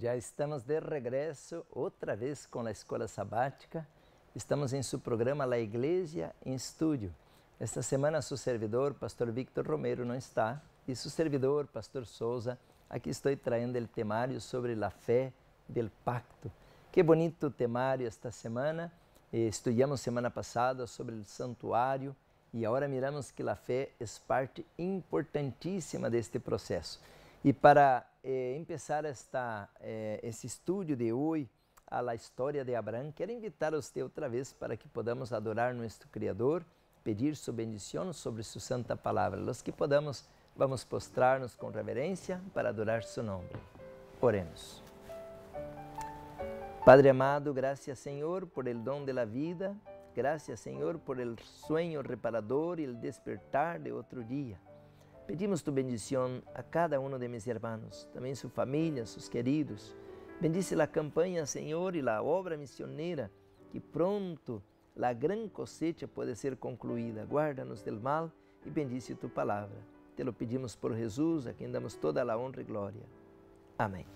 Já estamos de regresso, outra vez com a Escola Sabática. Estamos em seu programa La Iglesia em Estúdio. Esta semana, seu servidor, pastor Victor Romero, não está. E seu servidor, pastor Souza, aqui estou traindo o temário sobre a fé del pacto. Que bonito temário esta semana. Eh, Estudamos semana passada sobre o santuário e agora miramos que a fé é parte importantíssima deste processo. E para eh, é, empezar esta, eh, esse estudo de hoje, a la história de Abraão, quero invitar a você outra vez para que podamos adorar nosso Criador, pedir sua bendição sobre sua santa palavra. Los que podamos, vamos postrar-nos com reverência para adorar seu nome. Oremos. Padre amado, graças Senhor por el dom de la vida, graças Senhor por el sueño reparador e el despertar de outro dia. Pedimos tu bendição a cada um de meus irmãos, também sua família, seus queridos. Bendice a campanha, Senhor, e a obra missioneira, que pronto a grande cosecha pode ser concluída. Guarda-nos del mal e bendice tu palavra. Te lo pedimos por Jesus, a quem damos toda a honra e glória. Amém.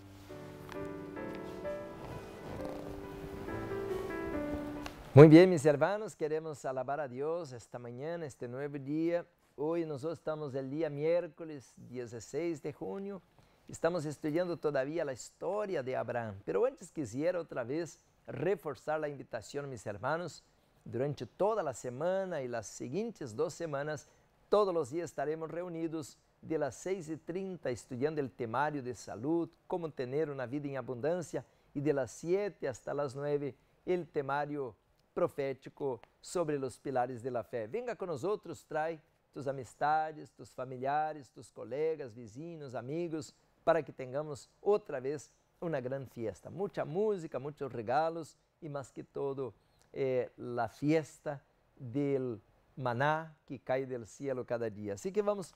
Muito bem, meus hermanos, queremos alabar a Deus esta manhã, este novo dia. Hoy nosotros estamos el día miércoles 16 de junio. Estamos estudiando todavía la historia de Abraham. Pero antes quisiera otra vez reforzar la invitación, mis hermanos. Durante toda la semana y las siguientes dos semanas, todos los días estaremos reunidos de las 6 y 30 estudiando el temario de salud, cómo tener una vida en abundancia, y de las 7 hasta las 9 el temario profético sobre los pilares de la fe. Venga con nosotros, trae tus amistades, tus familiares, tus colegas, vizinhos, amigos, para que tenhamos outra vez uma grande fiesta. Muita música, muitos regalos e, mais que todo, eh, a fiesta del maná que cai del cielo cada dia. Assim que vamos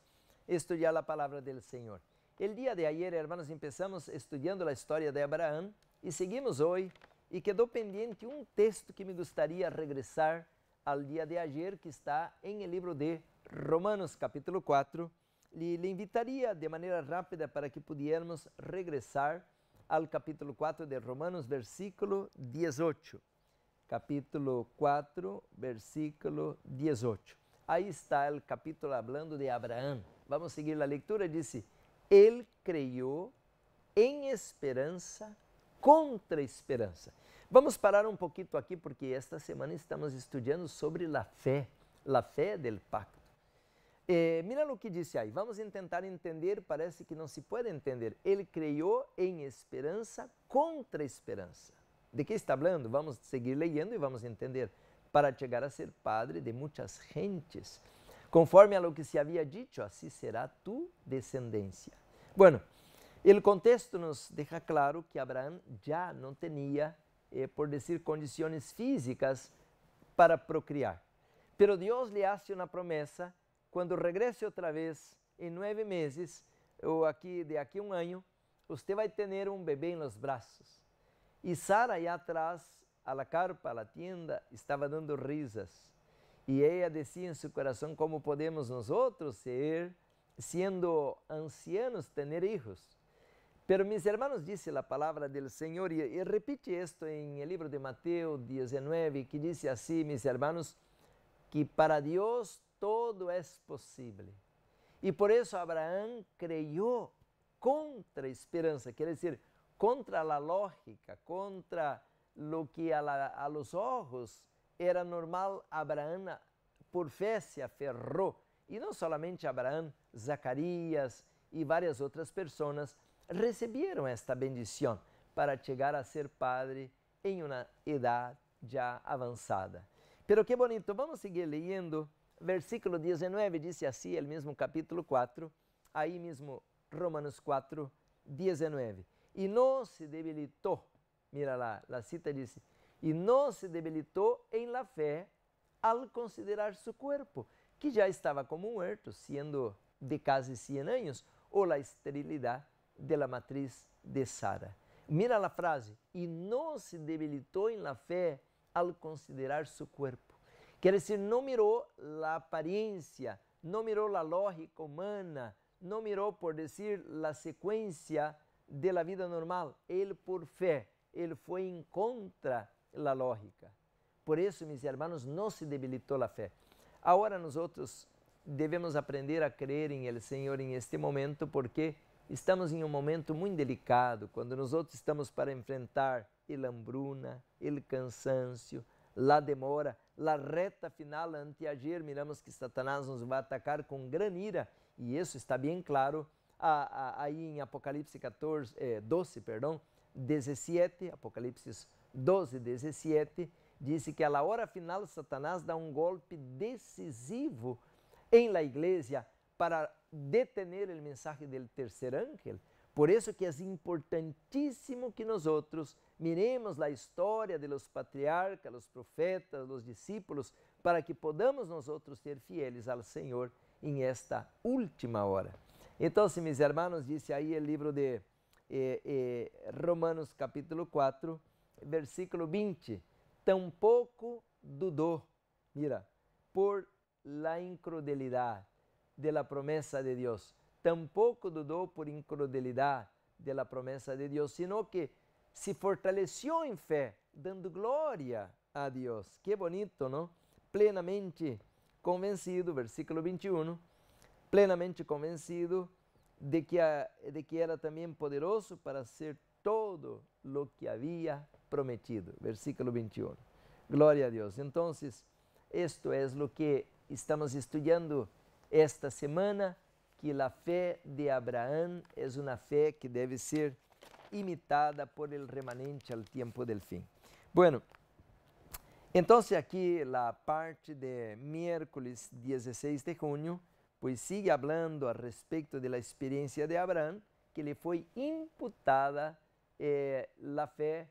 estudar a palavra do Senhor. El dia de ayer, hermanos, começamos estudando a história de Abraão e seguimos hoje e quedou pendente um texto que me gostaria regressar ao dia de ayer que está em el livro de Romanos capítulo 4, lhe, lhe invitaria de maneira rápida para que pudiéramos regressar ao capítulo 4 de Romanos, versículo 18. Capítulo 4, versículo 18. Aí está o capítulo hablando de Abraão. Vamos seguir a leitura. Disse: Ele creyó em esperança contra esperança. Vamos parar um pouquinho aqui porque esta semana estamos estudando sobre a fé, a fé del pacto. Eh, mira o que disse aí. Vamos tentar entender, parece que não se pode entender. Ele criou em esperança contra esperança. De que está falando? Vamos seguir leyendo e vamos entender. Para chegar a ser padre de muitas gentes, conforme a lo que se havia dito, assim será tu descendência. Bueno, o contexto nos deixa claro que Abraão já não tinha, eh, por dizer, condições físicas para procriar. Pero Deus lhe hace uma promessa quando regresse outra vez, em nove meses, ou aqui, de aqui um ano, você vai ter um bebê nos braços. E Sara, aí atrás, a la carpa, a la tienda, estava dando risas. E ela dizia em seu coração, como podemos nós outros ser, sendo ancianos, ter filhos? Pero mis hermanos, disse a palavra do Senhor, e, e repite isto em el livro de Mateus 19, que diz assim, mis hermanos, que para Deus todo é possível. E por isso Abraão creyó contra a esperança, quer dizer, contra a lógica, contra o que a, los ojos era normal. Abraão, por fé, se aferrou. E não somente Abraão, Zacarias e várias outras pessoas receberam esta bendição para chegar a ser padre em uma idade já avançada. Pero que bonito, vamos seguir lendo versículo 19 disse assim, o mesmo capítulo 4, aí mesmo Romanos 4, 19. E não se debilitou, mira lá, a cita disse, e não se debilitou em la fé al considerar seu corpo, que já estava como morto, sendo de quase 100 anos, ou la esterilidade de la matriz de Sara. Mira a frase, e não se debilitou em la fé al considerar seu corpo. Quer dizer, não mirou a aparência, não mirou a lógica humana, não mirou, por dizer, a sequência de la vida normal. Ele, por fé, ele foi em contra la lógica. Por isso, meus irmãos, não se debilitou a fé. Agora, nós outros devemos aprender a crer em El Senhor em este momento, porque estamos em um momento muito delicado, quando nós outros estamos para enfrentar el hambruna, el cansancio, la demora, la reta final ante agir. Miramos que Satanás nos vai atacar com gran ira, e isso está bem claro a, aí em Apocalipse 14, eh, 12, perdão, 17, Apocalipse 12, 17, disse que a hora final Satanás dá um golpe decisivo em la igreja para detener o mensagem do terceiro ángel. Por isso que é importantíssimo que nós outros miremos a história dos patriarcas, dos profetas, dos discípulos, para que podamos nós outros ser fieles ao Senhor em esta última hora. Então, se meus hermanos, disse aí o livro de eh, eh, Romanos capítulo 4, versículo 20, tampouco dudou, mira, por la incredulidade de la promessa de Deus tampoco dudou por incredulidad de la de Deus, sino que se fortaleceu em fé, dando glória a Deus. Que bonito, não? Plenamente convencido, versículo 21, plenamente convencido de que, de que era também poderoso para ser todo lo que havia prometido. Versículo 21. Glória a Então, Entonces, esto es é lo que estamos estudando esta semana que a fé de Abraão é uma fé que deve ser imitada por el remanente al tempo del fim. Bueno, então aqui a parte de miércoles 16 de junho, pues sigue hablando a respeito de la experiencia de Abraão, que le foi imputada eh, la fe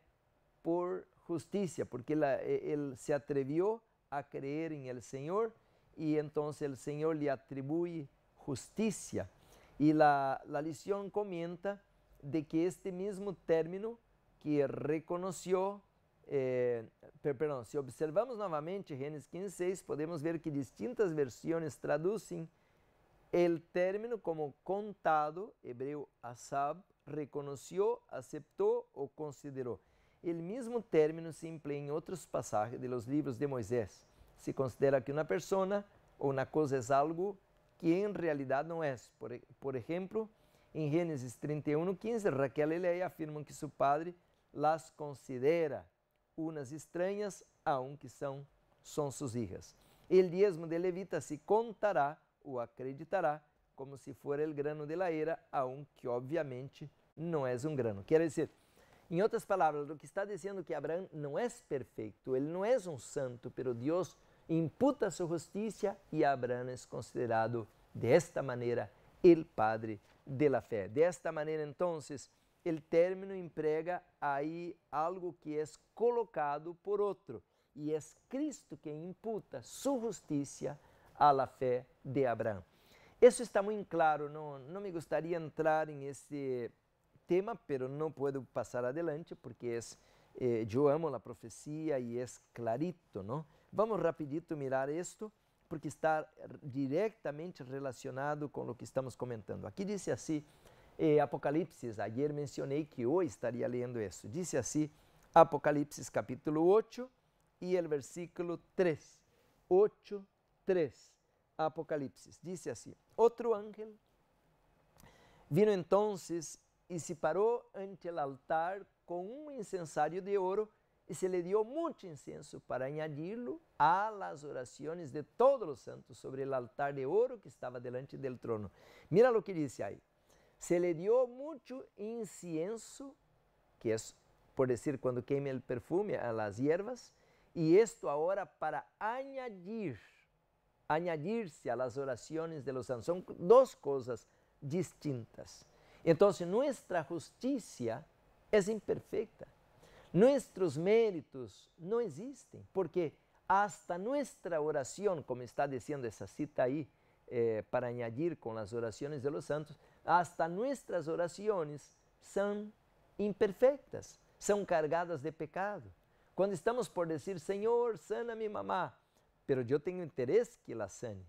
por justiça, porque ele eh, se atreviu a creer en el Senhor e então el Senhor lhe atribui justicia. Y la, la lección comenta de que este mismo término que reconoció, eh, perdón, si observamos nuevamente Génesis 6, podemos ver que distintas versiones traducen el término como contado, hebreo asab, reconoció, aceptó o consideró. El mismo término se emplea en otros pasajes de los libros de Moisés. Se considera que una persona o una cosa es algo que em realidade não é. Por, por exemplo, em Gênesis 31, 15, Raquel e Leia afirmam que seu padre las considera unas estranhas, aunque são, são suas hijas. o diezmo de levita se contará ou acreditará como se for el grano de la era, aunque obviamente não é um grano. Quer dizer, em outras palavras, o que está dizendo que Abraão não é perfeito, ele não é um santo, pero Deus imputa sua justiça e Abraão é considerado de esta o el padre de la fe. De esta manera término emprega aí algo que é colocado por outro e é Cristo que imputa sua justiça a la fe de Abraão. Isso está muito claro, Não, não me gustaría entrar em este tema, pero não posso passar adelante porque é. eh, amo a profecía e é clarito, não. Vamos rapidito mirar isto, porque está diretamente relacionado com o que estamos comentando. Aqui disse assim, eh, Apocalipse, ayer mencionei que hoje estaria lendo isso. Disse assim, Apocalipse capítulo 8 e o versículo 3. 8, 3. Apocalipse, disse assim, Outro ángel vino entonces e se parou ante o altar com um incensário de ouro e se lhe dio muito incenso para añadirlo a las orações de todos os santos sobre o altar de ouro que estava delante del trono. Mira o que diz aí. Se lhe dio muito incienso, que é, por decir, quando queima o perfume a las hierbas, e isto agora para añadir, añadir-se a las orações de los santos. São duas coisas distintas. Então, nossa justiça é imperfeita. Nuestros méritos não existem, porque hasta nuestra oração, como está dizendo essa cita aí, eh, para añadir com as orações de los santos, hasta nuestras orações são imperfectas, são cargadas de pecado. Quando estamos por dizer, Senhor, sana minha mamá, pero eu tenho interesse que la sane.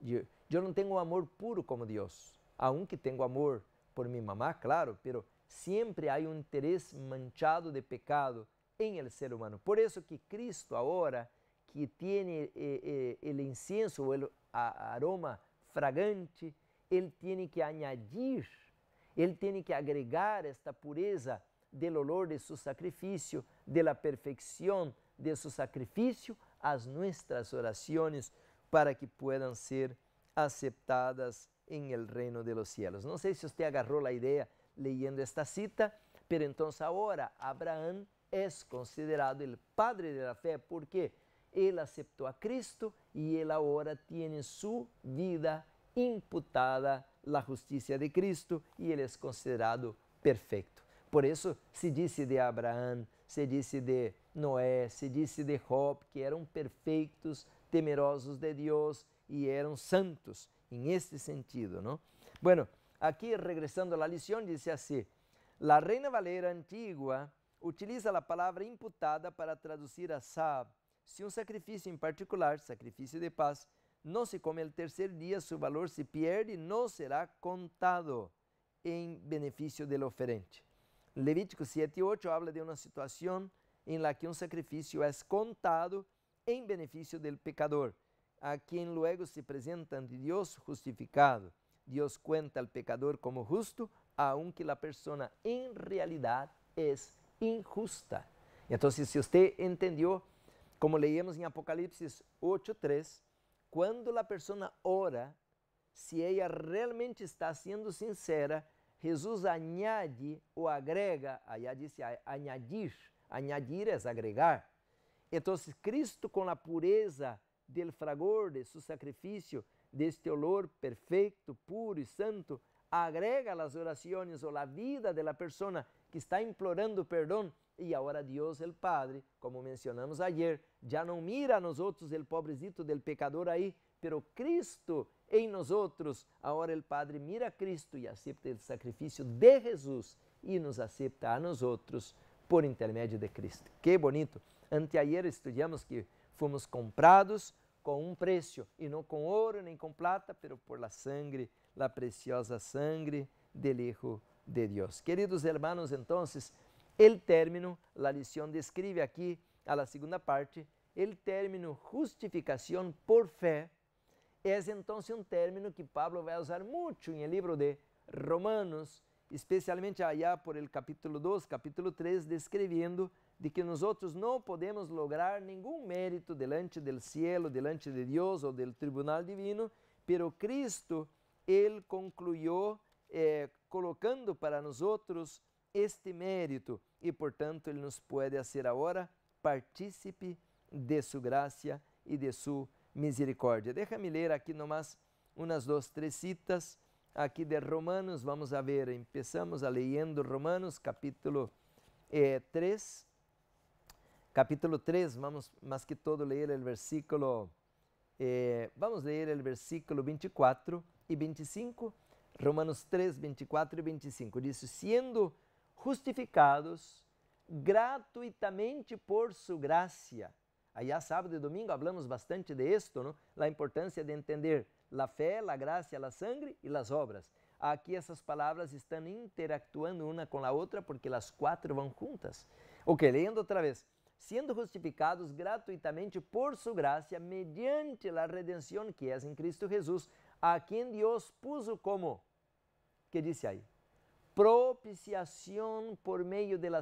Eu, não tenho amor puro como Deus, aunque tenho amor por minha mamá, claro, pero siempre hay un interés manchado de pecado en el ser humano. Por eso que Cristo ahora, que tiene eh, eh, el incienso o el aroma fragante, Él tiene que añadir, Él tiene que agregar esta pureza del olor de su sacrificio, de la perfección de su sacrificio a nuestras oraciones para que puedan ser aceptadas en el reino de los cielos. No sé si usted agarró la idea leyendo esta cita, pero entonces ahora Abraham es considerado el padre de la fe porque él aceptó a Cristo y él ahora tiene en su vida imputada la justicia de Cristo y él es considerado perfecto. Por isso se disse de Abraão, se disse de Noé, se disse de Job, que eram perfeitos, temerosos de Deus e eram santos, em este sentido, não? Bueno, Aqui, regressando a la lición, dice así, assim, la Reina Valera antigua utiliza a palavra imputada para traduzir a Sab. Se um sacrificio em particular, sacrificio de paz, não se come no terceiro dia, seu valor se pierde e não será contado em benefício del oferente. Levítico 7.8 habla de uma situação em la que um sacrificio é contado em benefício del pecador, a quem, luego se apresenta ante Deus justificado. Dios cuenta al pecador como justo, aunque la persona en realidad es injusta. Entonces, si usted entendió, como leíamos en Apocalipsis 8:3, cuando la persona ora, se ela realmente está sendo sincera, Jesus añade ou agrega, allá disse añadir, añadir é agregar. Então, Cristo, com a pureza del fragor de seu sacrifício, deste olor perfeito, puro e santo, agrega as orações ou a vida de la persona que está implorando perdão e agora Deus, el Padre, como mencionamos ayer, já não mira a nós outros, el pobrecito del pecador aí, pero Cristo em nós outros. Agora o Padre mira a Cristo e aceita o sacrifício de Jesus e nos aceita a nós outros por intermédio de Cristo. Que bonito! Anteayer estudamos que fomos comprados com um preço e não com ouro nem com plata, pero por la sangre, la preciosa sangre del Hijo de Dios. Queridos hermanos, entonces, el término, la lição describe aquí a la segunda parte, el término justificación por fe es entonces un término que Pablo va a usar mucho en el libro de Romanos, especialmente allá por el capítulo 2, capítulo 3, describiendo de que nós não podemos lograr nenhum mérito delante do cielo, delante de Deus ou del tribunal divino, pero Cristo, Ele concluiu eh, colocando para nós este mérito e, portanto, Ele nos pode fazer agora partícipe de sua graça e de sua misericórdia. Déjame ler aqui nomás umas duas, três citas aqui de Romanos. Vamos a ver, começamos a leyendo Romanos capítulo eh, 3, capítulo 3, vamos mais que todo leer o versículo, eh, vamos leer o versículo 24 e 25, Romanos 3, 24 e 25, diz: sendo justificados gratuitamente por graça. Aí a sábado e domingo hablamos bastante de esto, Não? La importância de entender a fé, a graça, a sangre e as obras. Aqui essas palavras estão interactuando uma com a outra porque as quatro vão juntas. Ok, lendo outra vez sendo justificados gratuitamente por sua graça mediante a redenção que é em Cristo Jesus a quem Deus pôs como, que disse aí propiciação por meio de la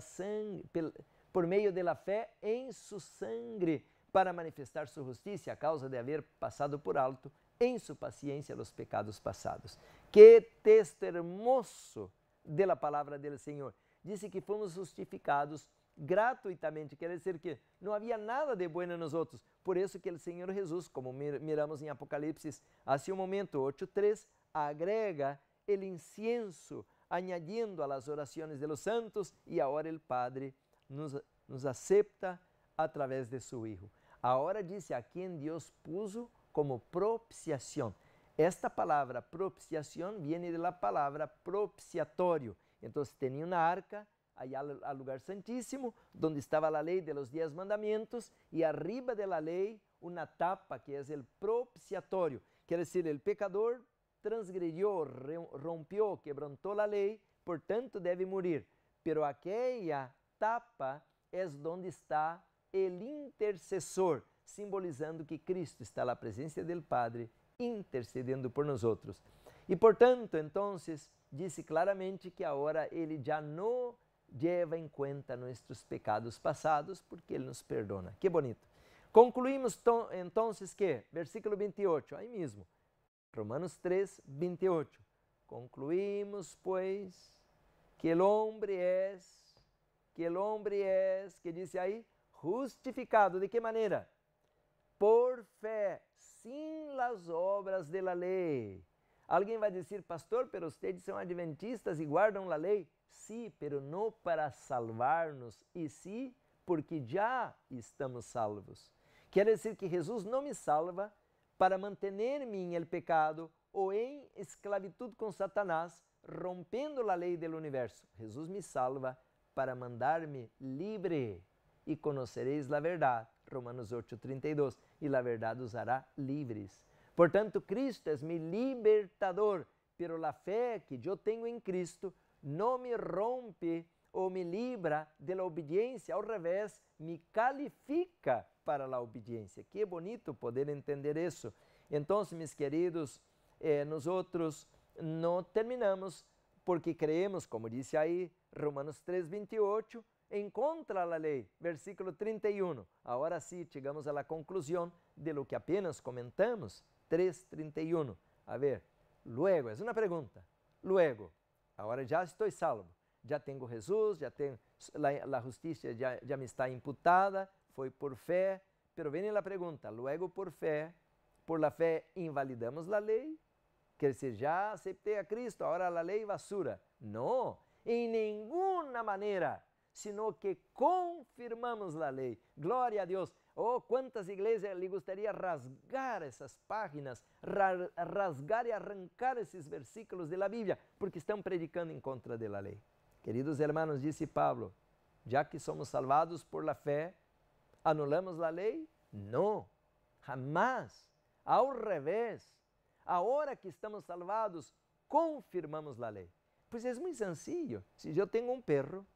por meio de fé em sua sangre, para manifestar sua justiça a causa de haver passado por alto em sua paciência os pecados passados que texto hermoso de la palabra del Señor. que fomos justificados gratuitamente. Quer dizer que não havia nada de bueno nos outros Por isso que o Senhor Jesus, como miramos em Apocalipse, hace um momento, 8.3, agrega o incienso, añadiendo a las orações de los santos, e agora o Padre nos, nos acepta através de seu Hijo. Agora diz a quem Deus puso como propiciação. Esta palavra propiciação vem da palavra propiciatório. Então, tinha uma arca, allá ao lugar santíssimo onde estava a lei de los diez mandamentos, e arriba de la ley una tapa que é o propiciatório quer dizer o pecador transgrediu rompiu quebrantou a lei portanto deve morrer, morir. Pero aquella tapa é onde está o intercessor, simbolizando que Cristo está na presença do Padre, intercedendo por nós outros. E portanto, então, disse claramente que agora ele já não lleva em conta nossos pecados passados, porque Ele nos perdona. Que bonito. Concluímos então que, versículo 28, aí mesmo, Romanos 3, 28. Concluímos, pois, que o homem é, que o homem é, que disse aí, justificado. De que maneira? Por fé, sem as obras de la lei. Alguém vai dizer, pastor, pero ustedes são adventistas e guardam a lei? Sim, sí, pero não para salvar-nos, e sim sí, porque já estamos salvos. Quer dizer que Jesus não me salva para manter-me em el pecado ou em esclavitud com Satanás, rompendo a lei do universo. Jesus me salva para mandar-me livre e conhecereis a verdade. Romanos 8:32. E a verdade os hará livres. Portanto, Cristo é meu libertador, pero la fé que eu tenho em Cristo não me rompe ou me libra da obediência, ao revés, me califica para a obediência. Que bonito poder entender isso. Então, meus queridos, eh, nós outros não terminamos porque creemos, como disse aí Romanos 3:28, em contra a lei, versículo 31. Agora sim, chegamos à conclusão de lo que apenas comentamos. 3.31. A ver, luego, é uma pergunta. Luego, agora já estou salvo. Já tenho Jesus, já tenho a justiça já, já me está imputada, foi por fé. Pero vem a pergunta, luego por fé, por la fé invalidamos la lei? Quer dizer, já aceitei a Cristo, agora a lei é basura. Não, em nenhuma maneira, sino que confirmamos la lei. Glória a Deus. Oh, quantas igrejas lhe gostaria rasgar essas páginas, rasgar e arrancar esses versículos da Bíblia, porque estão predicando em contra da lei. Queridos irmãos, disse Pablo, já que somos salvados por la fé, anulamos a lei? Não, jamais. Ao revés, a hora que estamos salvados, confirmamos a lei. Pois é muito sencillo. Se eu tenho um perro,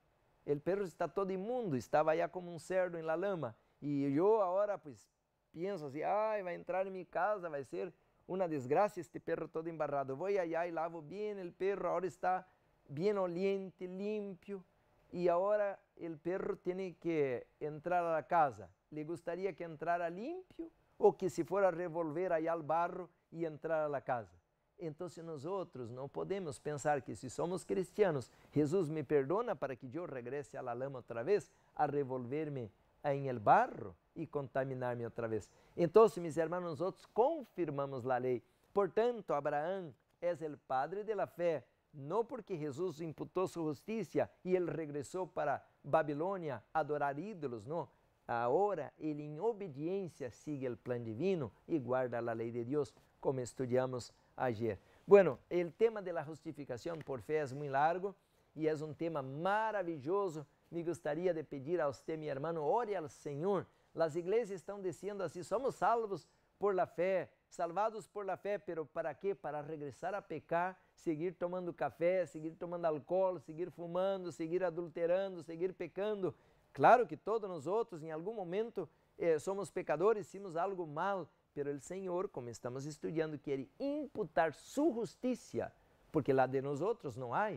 o perro está todo imundo, estava aí como um cerdo em la lama Y yo ahora pues pienso así, ay, va a entrar en mi casa, va a ser una desgracia este perro todo embarrado. Voy allá y lavo bien el perro, ahora está bien oliente, limpio. Y ahora el perro tiene que entrar a la casa. ¿Le gustaría que entrara limpio o que se fuera a revolver allá al barro y entrar a la casa? Entonces nosotros no podemos pensar que si somos cristianos, Jesús me perdona para que yo regrese a la lama otra vez a revolverme em el barro e contaminar-me outra vez. Então, mis hermanos, outros confirmamos a lei. Portanto, Abraão é o padre da fé, não porque Jesus imputou sua justiça e ele regressou para Babilônia adorar ídolos, não. Agora ele em obediência sigue o plano divino e guarda a lei de Deus, como estudamos ayer. Bueno, o tema da justificação por fé é muito largo e é um tema maravilhoso me gostaria de pedir a você, meu irmão, ore ao Senhor. As igrejas estão dizendo assim: somos salvos por la fé, salvados por la fé, pero para quê? Para regressar a pecar, seguir tomando café, seguir tomando álcool, seguir fumando, seguir adulterando, seguir pecando. Claro que todos nós outros, em algum momento, eh, somos pecadores, hicimos algo mal, pero o Senhor, como estamos estudando, quer imputar sua justiça, porque lá de nós outros não há.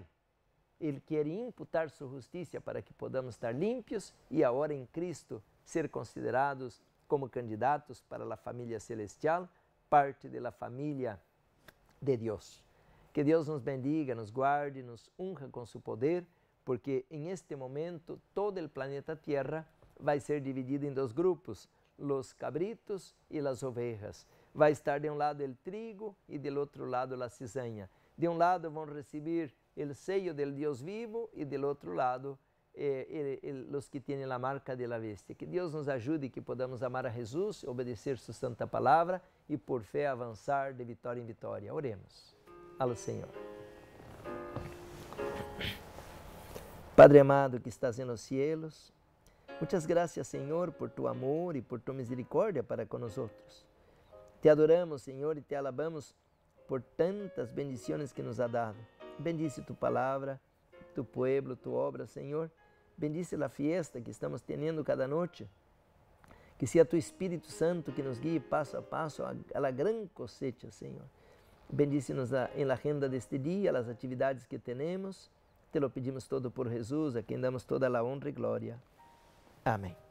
Ele quer imputar sua justiça para que podamos estar limpios e agora em Cristo ser considerados como candidatos para a família celestial, parte da família de Deus. Que Deus nos bendiga, nos guarde, nos unja com seu poder, porque em este momento todo o planeta Terra vai ser dividido em dois grupos, os cabritos e as ovejas. Vai estar de um lado o trigo e do outro lado a cisanha. De um lado vão receber o sello del Deus vivo e do outro lado eh, os que têm a marca de la bestia. Que Deus nos ajude que podamos amar a Jesus, obedecer sua santa palavra e por fé avançar de vitória em vitória. Oremos. Alô Senhor. Padre amado que estás nos cielos, muitas graças, Senhor, por tu amor e por tu misericórdia para conosco. Te adoramos, Senhor, e te alabamos por tantas bendições que nos ha dado. Bendice tu palavra, tu pueblo, tu obra, Senhor. Bendice la fiesta que estamos tendo cada noite. Que seja tu Espírito Santo que nos guie passo a passo a, a la gran cosecha, Senhor. Bendice-nos em la agenda deste dia, as atividades que temos. Te lo pedimos todo por Jesus, a quem damos toda a honra e glória. Amém.